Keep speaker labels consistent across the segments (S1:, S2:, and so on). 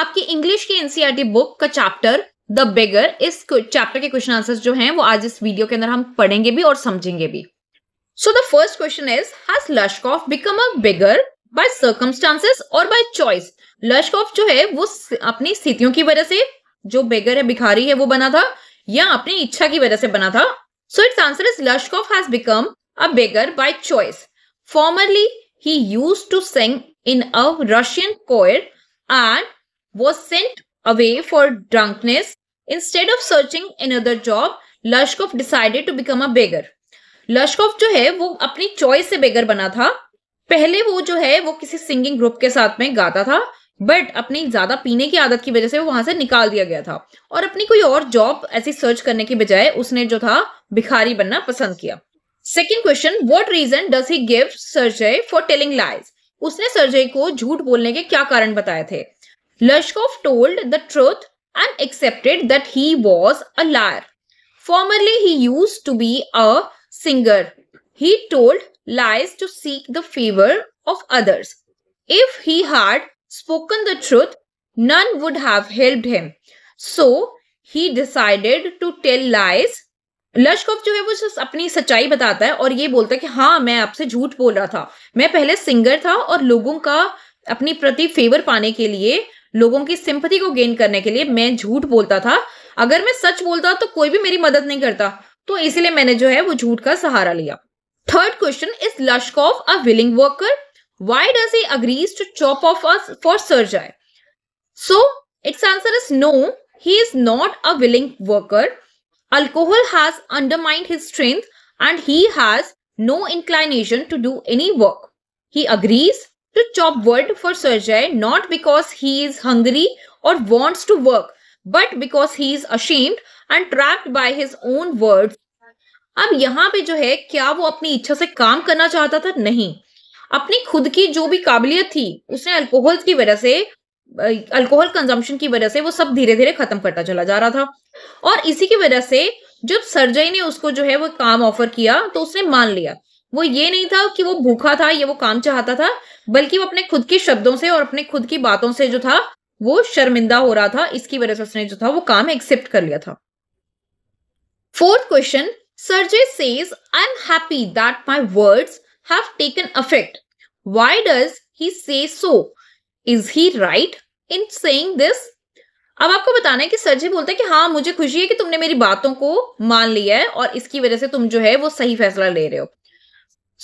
S1: आपकी इंग्लिश की NCERT book e का चैप्टर द बेगर इस चैप्टर के क्वेश्चन आंसर्स जो हैं वो आज इस वीडियो के अंदर हम पढ़ेंगे भी और समझेंगे भी so the first question is has Lushkoff become a beggar by circumstances और बाय चॉइस लशकॉफ जो है वो अपनी स्थितियों की वजह से जो बेगर है भिखारी है वो बना था या अपनी इच्छा की वजह से बना था so its answer is Lushkoff has become a beggar by choice formerly he use to sing in a Russian choir and was sent away for drunkenness. Instead of searching another job, lashkov decided to become a beggar lashkov jo hai wo apni choice se beggar bana tha pehle wo jo hai wo kisi singing group ke sath mein gaata tha but अपनी ज्यादा पीने की आदत की वजह से वो वहां से निकाल दिया गया था और अपनी कोई और जॉब ऐसी सर्च करने की बजाय उसने जो था भिखारी बनना पसंद किया second question what reason does he give Sergei for telling lies उसने सर्जय को झूठ बोलने के क्या कारण बताए थे Lushkov told the truth and accepted that he was a liar. Formerly, he used to be a singer. He told lies to seek the favor of others. If he had spoken the truth, none would have helped him. So, he decided to tell lies लशकॉफ जो है वो सिर्फ अपनी सच्चाई बताता है और ये बोलता है कि हाँ मैं आपसे झूठ बोल रहा था मैं पहले सिंगर था और लोगों का अपनी प्रति फेवर पाने के लिए लोगों की सिंपति को गेन करने के लिए मैं झूठ बोलता था अगर मैं सच बोलता तो कोई भी मेरी मदद नहीं करता तो इसलिए मैंने जो है वो झूठ का सहारा लिया third question is Lushkoff a willing worker why does he agrees to chop off us for Sergei so its answer is no he is not a willing worker alcohol has undermined his strength and he has no inclination to do any work he agrees to chop wood for Sergei not because he is hungry और wants to work but because he is ashamed and trapped by his own word अब यहाँ पे जो है क्या वो अपनी इच्छा से काम करना चाहता था नहीं अपनी खुद की जो भी काबिलियत थी उसने अल्कोहल की वजह से अल्कोहल कंजम्पशन की वजह से वो सब धीरे धीरे खत्म करता चला जा रहा था और इसी की वजह से जब सर्जय ने उसको जो है वो काम ऑफर किया तो उसने मान लिया वो ये नहीं था कि वो भूखा था या वो काम चाहता था बल्कि वो अपने खुद के शब्दों से और अपने खुद की बातों से जो था वो शर्मिंदा हो रहा था इसकी वजह से उसने जो था वो काम एक्सेप्ट कर लिया था fourth question Sergei says I am happy that my words have taken effect why does he say so is he right in saying this अब आपको बताना है कि जी बोलते हैं कि हाँ मुझे खुशी है कि तुमने मेरी बातों को मान लिया है और इसकी वजह से तुम जो है वो सही फैसला ले रहे हो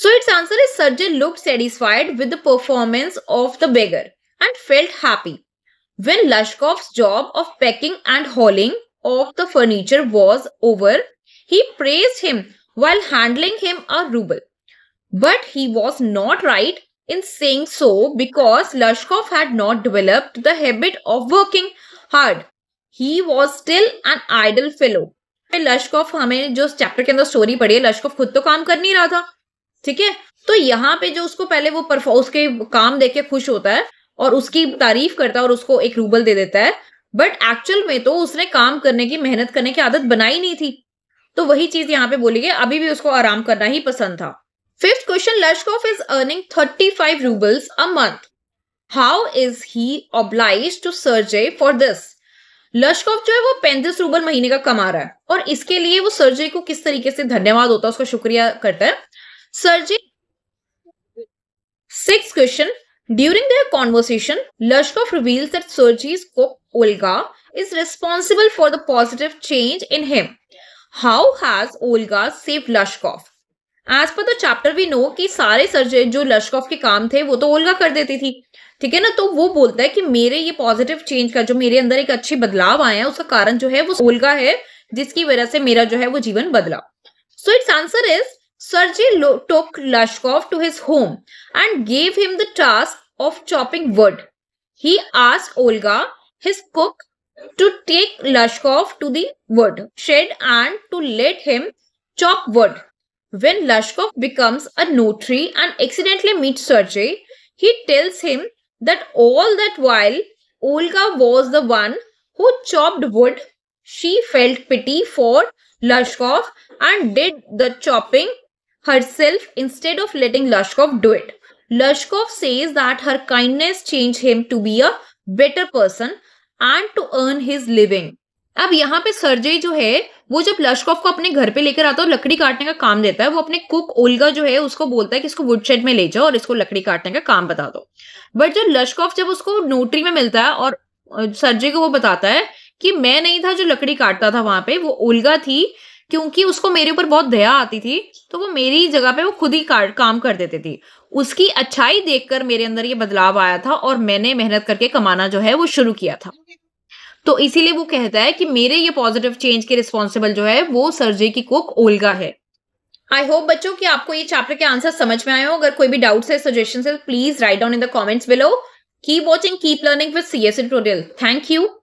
S1: So its answer is Surgeon looked satisfied with the performance of the beggar and felt happy. When Lushkov's job of packing and hauling of the furniture was over, he praised him while handling him a ruble. But he was not right in saying so because Lushkov had not developed the habit of working hard. He was still an idle fellow. लश्कॉफ हमें जो chapter के अंदर story पढ़ी है लश्कॉफ खुद तो काम कर नहीं रहा था ठीक है तो यहाँ पे जो उसको पहले वो परफॉर्म उसके काम देख के खुश होता है और उसकी तारीफ करता है और उसको एक रूबल दे देता है बट एक्चुअल में तो उसने काम करने की मेहनत करने की आदत बनाई नहीं थी तो वही चीज यहाँ पे बोली गई अभी भी उसको आराम करना ही पसंद था fifth question Lushkoff is earning thirty five roubles a month how is he oblige to Sergei for this Lushkoff जो है वो पैंतीस रूबल महीने का कमा रहा है और इसके लिए वो सर्जे को किस तरीके से धन्यवाद होता है उसका शुक्रिया करता है sir ji six question during the conversation Lushkoff reveals that Sergei's cook Olga is responsible for the positive change in him how has Olga save Lushkoff as per the chapter we know कि सारे Sergey जो लश्क of के काम थे वो तो ओलगा कर देती थी ठीक है ना तो वो बोलता है कि मेरे ये पॉजिटिव चेंज का जो मेरे अंदर एक अच्छे बदलाव आया है उसका कारण जो है वो ओलगा है जिसकी वजह से मेरा जो है वो जीवन बदला so its answer is Sergei took Lashkov to his home and gave him the task of chopping wood. He asked Olga, his cook, to take Lashkov to the wood shed and to let him chop wood. When Lashkov becomes a notary and accidentally meets Sergei, he tells him that all that while Olga was the one who chopped wood, she felt pity for Lashkov and did the chopping herself instead of letting Lushkov do it. Lushkov says that her kindness changed him to be a better person and to earn his living. अब यहाँ पे surgery जो है वो जब लश्कॉफ को अपने घर पे लेकर आता है और लकड़ी काटने का काम देता है वो अपने कुक ओल्गा जो है उसको बोलता है कि इसको वुडशेड में ले जाओ और इसको लकड़ी काटने का काम बता दो बट जो लश्कॉफ जब उसको नोटरी में मिलता है और सर्जरी को वो बताता है कि मैं नहीं था जो लकड़ी काटता था वहां पे वो ओल्गा थी क्योंकि उसको मेरे ऊपर बहुत दया आती थी तो वो मेरी जगह पे वो खुद ही काम कर देती थी उसकी अच्छाई देखकर मेरे अंदर ये बदलाव आया था और मैंने मेहनत करके कमाना जो है वो शुरू किया था तो इसीलिए वो कहता है कि मेरे ये पॉजिटिव चेंज के रिस्पॉन्सिबल जो है वो सर्जे की कोक ओल्गा है आई होप बच्चों कि आपको ये चैप्टर के आंसर समझ में आए हो अगर कोई भी डाउट्स है सजेशन है please write down in the comments below keep watching keep learning with C S tutorial thank you